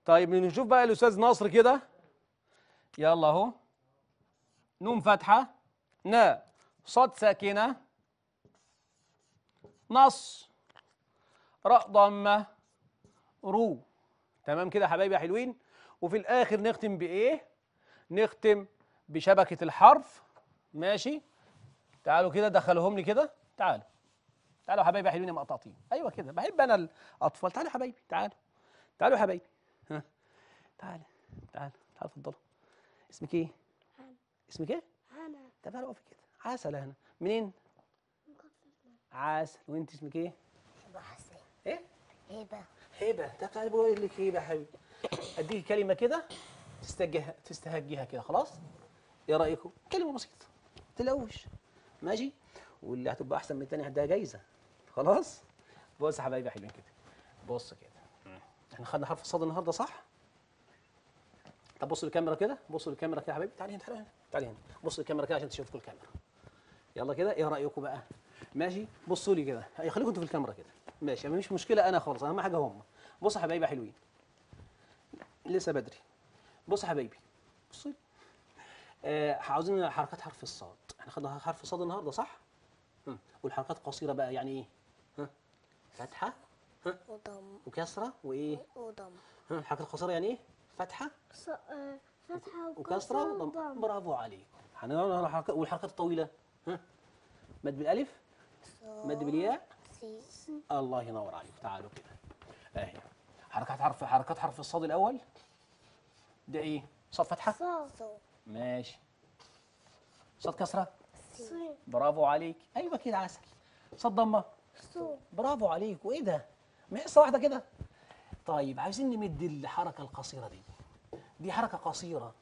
طيب نشوف بقى الأستاذ نصر كده يلا أهو نون فتحة نا صاد ساكنة نص راء ضمة رو تمام كده يا حبايبي يا حلوين وفي الآخر نختم بإيه؟ نختم بشبكة الحرف ماشي تعالوا كده دخلهم لي كده تعالوا تعالوا يا حبايبي حلوين مقطاطين ايوه كده بحب انا الاطفال تعالوا يا حبايبي تعالوا تعالوا يا حبايبي ها تعالى تعالى تعالى اتفضلوا اسمك ايه؟ هنا اسمك ايه؟ هنا طب تعالى اقفي كده عسل هنا منين؟ عسل وانت اسمك ايه؟ هبه حسين ايه؟ هبه هبه طب تعالى بقول لك هبه يا حبيبي اديك كلمه كده تستجه تستهجيها كده خلاص؟ ايه رايكم؟ كلمه بسيطه تلوش ماشي؟ واللي هتبقى احسن من الثانيه هديها جايزه خلاص بص يا حبايبي حلوين كده بص كده احنا خدنا حرف الصاد النهارده صح طب بصوا للكاميرا كده بصوا للكاميرا كده يا حبايبي تعالي هنا تعالي هنا تعالي هنا بصوا للكاميرا كده عشان تشوفكم الكاميرا يلا كده ايه رايكم بقى ماشي بصوا لي كده خليكم انتوا في الكاميرا كده ماشي يعني مش مشكله انا خالص اهم حاجه هم بصوا يا حبايبي حلوين لسه بدري بصوا يا حبايبي بصوا لي آه عاوزين حركات حرف الصاد احنا خدنا حرف الصاد النهارده صح والحركات قصيره بقى يعني ايه فتحة ها وضم وكسرة وإيه وضم ها حركة الخسارة يعني إيه؟ فتحة ص... آه، فتحة وكسرة وضم برافو عليك هنقول والحركات الطويلة ها مد بالألف مد بالياء الله ينور عليك تعالوا كده أهي حركات حرف حركات حرف الصاد الأول ده إيه؟ صاد فتحة؟ صاد ماشي صاد كسرة؟ برافو عليك أيوة كده عسل صاد ضمة؟ مقصور برافو عليك وايه ده؟ مقصه واحده كده طيب عايزين نمد الحركه القصيره دي دي حركه قصيره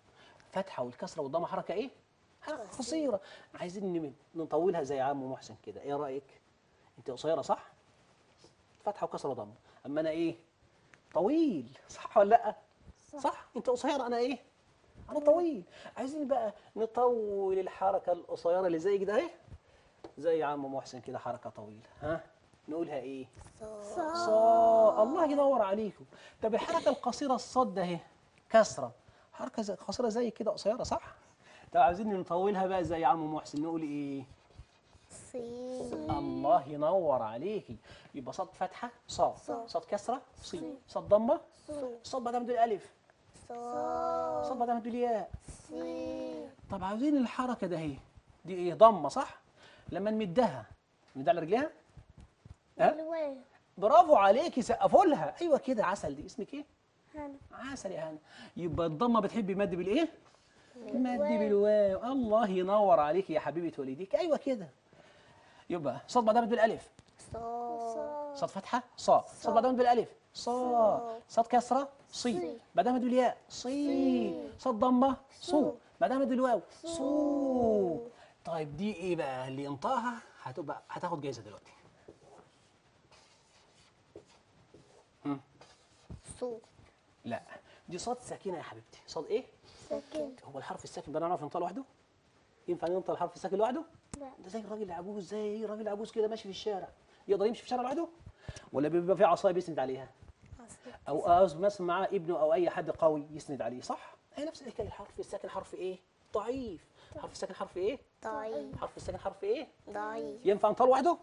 فتحه والكسره والضمه حركه ايه؟ حركه قصيره عايزين نمد نطولها زي عم محسن كده ايه رايك؟ انت قصيره صح؟ فتحه وكسره وضمه اما انا ايه؟ طويل صح ولا لا؟ صح, صح؟ انت قصيره انا ايه؟ انا طويل عايزين بقى نطول الحركه القصيره اللي زي كده اهي زي عم محسن كده حركة طويلة ها نقولها ايه صا صا الله ينور عليكم طب الحركة القصيرة الصاد ده اهي كسرة حركة قصيرة زي كده قصيرة صح طب عايزين نطولها بقى زي عم محسن نقول ايه صين الله ينور عليكي يبقى صاد فتحه صاد صاد كسره صين صاد ضمه صاد بعدها مدول الف صاد بعدها مدول ياء طب عايزين الحركه ده اهي دي ايه ضمه صح لما نمدها نمدها على رجليها أه؟ برافو عليكي سقفوا لها ايوه كده عسل دي اسمك ايه هنا عسل يا هنا يبقى الضمه بتحبي مد بالايه مد بالواو الله ينور عليك يا حبيبه والديك ايوه كده يبقى صوت بعدها بالالف صاد صاد فتحه ص صوت بعدها بالالف ص صاد كسره صي بعدها بالياء صي صاد ضمه صو بعدها بالواو صو طيب دي ايه بقى اللي انطاها هتبقى هتاخد جايزه دلوقتي صوت لا دي صاد ساكنه يا حبيبتي صاد ايه ساكن هو الحرف الساكن ده اعرف ننطق لوحده ينفع ينطق الحرف الساكن لوحده لا ده زي الراجل العجوز زي الراجل العجوز كده ماشي في الشارع يقدر يمشي في الشارع لوحده ولا بيبقى في عصايه بيسند عليها او مثلا معاه ابنه او اي حد قوي يسند عليه صح هي نفس الحكايه الحرف الساكن حرف ايه ضعيف حرف الساكن حرف ايه ضعيف حرف الساكن حرف ايه ضعيف ينفع انطال وحده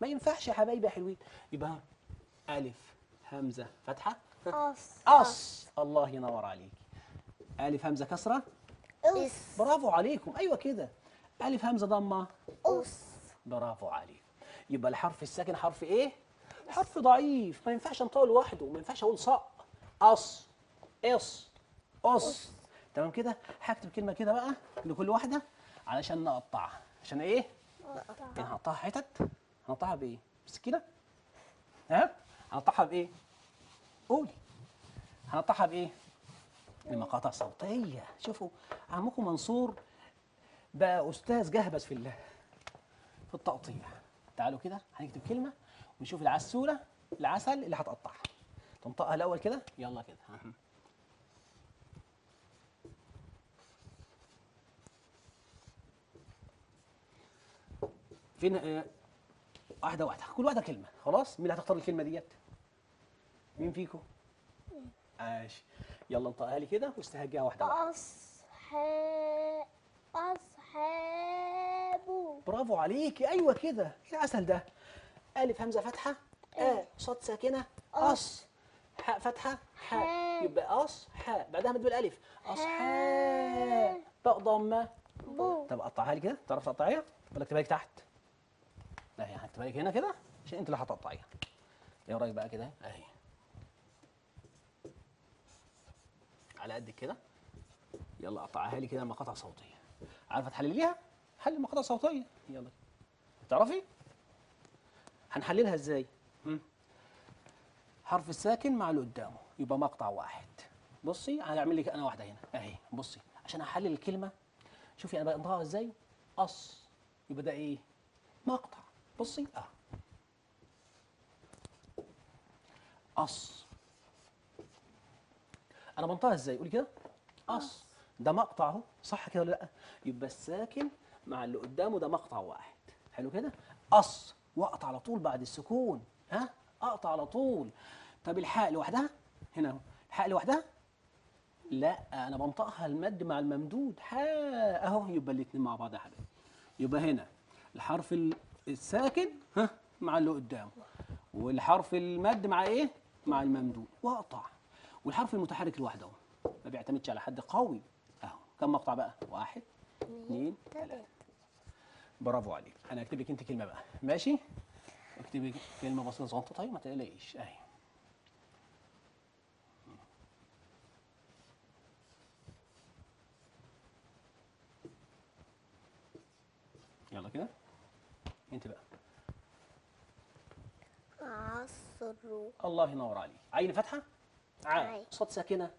ما ينفعش يا حبايبي يا حلوين يبقى الف همزه فتحه أص أص الله ينور عليك ألف همزة كسرة أس برافو عليكم أيوة كده ألف همزة ضمة أس برافو عليك يبقى الحرف الساكن حرف إيه؟ حرف ضعيف ما ينفعش أنطقه لوحده ما ينفعش أقول ص أص إص أص تمام كده هكتب كلمه كده بقى لكل واحده علشان نقطعها عشان ايه نقطعها هنقطعها حتت هنقطعها بايه بسكينه تمام هنقطعها بايه قولي هنقطعها بايه المقاطع صوتيه شوفوا عمكم منصور بقى استاذ جهبذ في الله في التقطيع تعالوا كده هنكتب كلمه ونشوف العسوله العسل اللي هتقطعها تنطقها الاول كده يلا كده فين آه، واحده واحده كل واحده كلمه خلاص مين اللي هتختار الكلمه ديت مين فيكم ماشي يلا انطقها لي كده واستهجيها واحده واحده اصحاب اصحابه برافو عليكي ايوه كده ده اسهل ده الف همزه فتحه ا آه، إيه؟ صاد ساكنه أص حاء فتحة حاء يبقى أص حاء بعدها مد بالألف أصحاب باء ضمة بو طب قطعها لي كده تعرف تقطعيها ولا اكتبها لك تحت اهي هي لك هنا كده عشان انت اللي هتقطعيها ايه رايك بقى كده اهي على قد كده يلا قطعها لي كده مقاطع صوتيه عارفه تحلليها حل مقاطع صوتيه يلا تعرفي هنحللها ازاي حرف الساكن مع اللي قدامه يبقى مقطع واحد بصي هعمل لك انا واحده هنا اهي بصي عشان احلل الكلمه شوفي انا بنطقها ازاي قص يبقى ده ايه مقطع بسيطة آه. أص أنا بنطقها إزاي؟ قولي كده آه. أص ده مقطع أهو صح كده ولا لأ؟ يبقى الساكن مع اللي قدامه ده مقطع واحد حلو كده؟ أص وأقطع على طول بعد السكون ها؟ أقطع على طول طب الحاء لوحدها؟ هنا أهو الحاء لوحدها؟ لا أنا بنطقها المد مع الممدود حاء أهو يبقى الاتنين مع بعض يا حبيبي يبقى هنا الحرف الساكن ها مع اللي قدامه والحرف المد مع ايه مع الممدود واقطع والحرف المتحرك لوحده ما بيعتمدش على حد قوي اهو كم مقطع بقى واحد اثنين ثلاثه برافو عليك انا اكتب لك انت كلمه بقى ماشي لك كلمه بسيطه صغنطه طيب ما تقلقيش اهي يلا كده انت بقى عصر الله ينور عليك عين فاتحه ع صاد ساكنه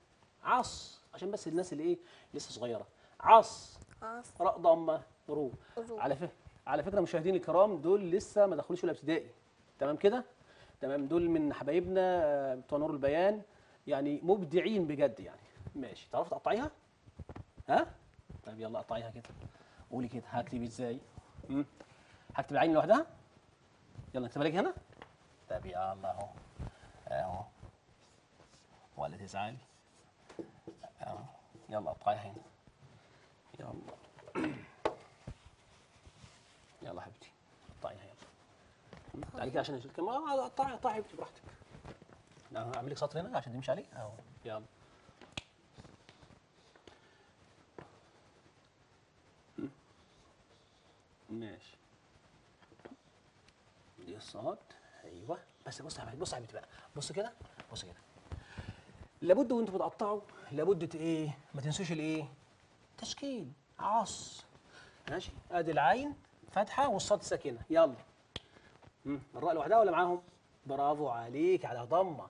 عص عشان بس الناس اللي ايه لسه صغيره عص عص راء ضمه رو على فكره على فكره مشاهدين الكرام دول لسه ما دخلوش ولا ابتدائي تمام كده تمام دول من حبايبنا آه، بتوع نور البيان يعني مبدعين بجد يعني ماشي تعرفي تقطعيها ها طيب يلا قطعيها كده قولي كده هكتب ازاي امم هكتب العين لوحدها يلا نكتبها لك هنا طيب يا الله اهو اهو ولا تزعل اهو يلا ابقاي هنا يلا يلا حبيبتي طعيها يلا تعالي كده عشان نشوف الكاميرا آه، آه، طعي طعي حبيبتي براحتك نعم، اعمل لك سطر هنا عشان تمشي عليه اهو يلا ماشي دي الصاد ايوه بس بص يا بص يا حبيبتي بقى بص كده بص كده لابد وانت بتقطعوا لابد ايه ما تنسوش الايه تشكيل عص ماشي ادي العين فتحه والصاد ساكنه يلا الراء لوحدها ولا معاهم برافو عليك على ضمه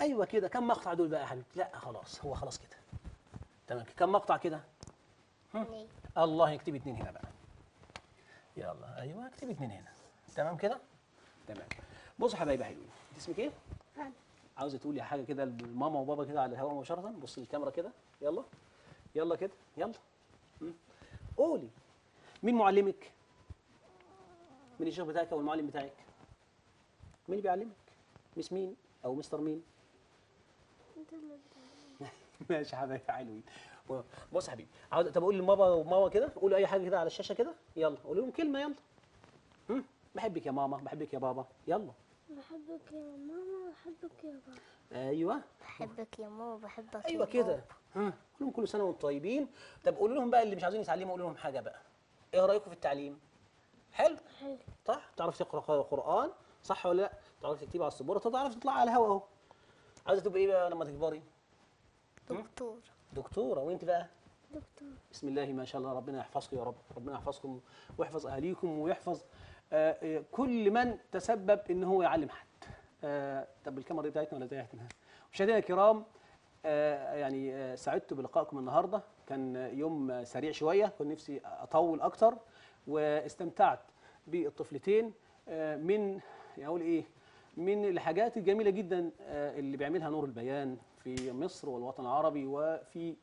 ايوه كده كم مقطع دول بقى يا حبيبتي لا خلاص هو خلاص كده تمام كم مقطع كده الله يكتب اتنين هنا بقى يلا ايوه اكتب اتنين هنا تمام كده تمام بصوا حبايبي حلوين انت اسمك ايه؟ فعلا عاوزه تقولي حاجه كده لماما وبابا كده على الهواء مباشره بص للكاميرا كده يلا يلا كده يلا قولي مين معلمك؟ مين الشيخ بتاعك او المعلم بتاعك؟ مين اللي بيعلمك؟ مس مين او مستر مين؟ [laughs] ماشي يا ماشي حبايبي حلوين بص يا حبيبي عاوز طب قول لماما وماما كده قولوا اي حاجه كده على الشاشه كده يلا قولوا لهم كلمه يلا بحبك يا ماما بحبك يا بابا يلا بحبك يا ماما بحبك يا بابا ايوه بحبك يا ماما بحبك ايوه كده ها كلهم كل سنه وانتم طيبين طب قول لهم بقى اللي مش عايزين يتعلموا قول لهم حاجه بقى ايه رايكم في التعليم حلو حلو صح تعرف تقرا قران صح ولا لا تعرف تكتبي على السبوره تعرف تطلع على الهوا اهو عايزه تبقى ايه بقى لما تكبري دكتوره دكتوره وانت بقى دكتور بسم الله ما شاء الله ربنا يحفظكم يا رب ربنا يحفظكم ويحفظ اهاليكم ويحفظ آه، آه، كل من تسبب ان هو يعلم حد آه، طب الكاميرا دي بتاعتنا ولا بتاعتنا مشاهدينا الكرام يعني سعدت بلقائكم النهارده كان يوم سريع شويه كنت نفسي اطول اكتر واستمتعت بالطفلتين من اقول ايه من الحاجات الجميله جدا اللي بيعملها نور البيان في مصر والوطن العربي وفي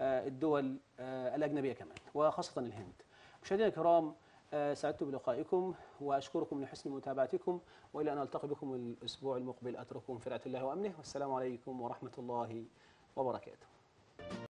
الدول الاجنبيه كمان وخاصه الهند مشاهدينا الكرام آه، سعدت بلقائكم وأشكركم لحسن متابعتكم وإلى أن ألتقي بكم الأسبوع المقبل أترككم في رعاية الله وأمنه والسلام عليكم ورحمة الله وبركاته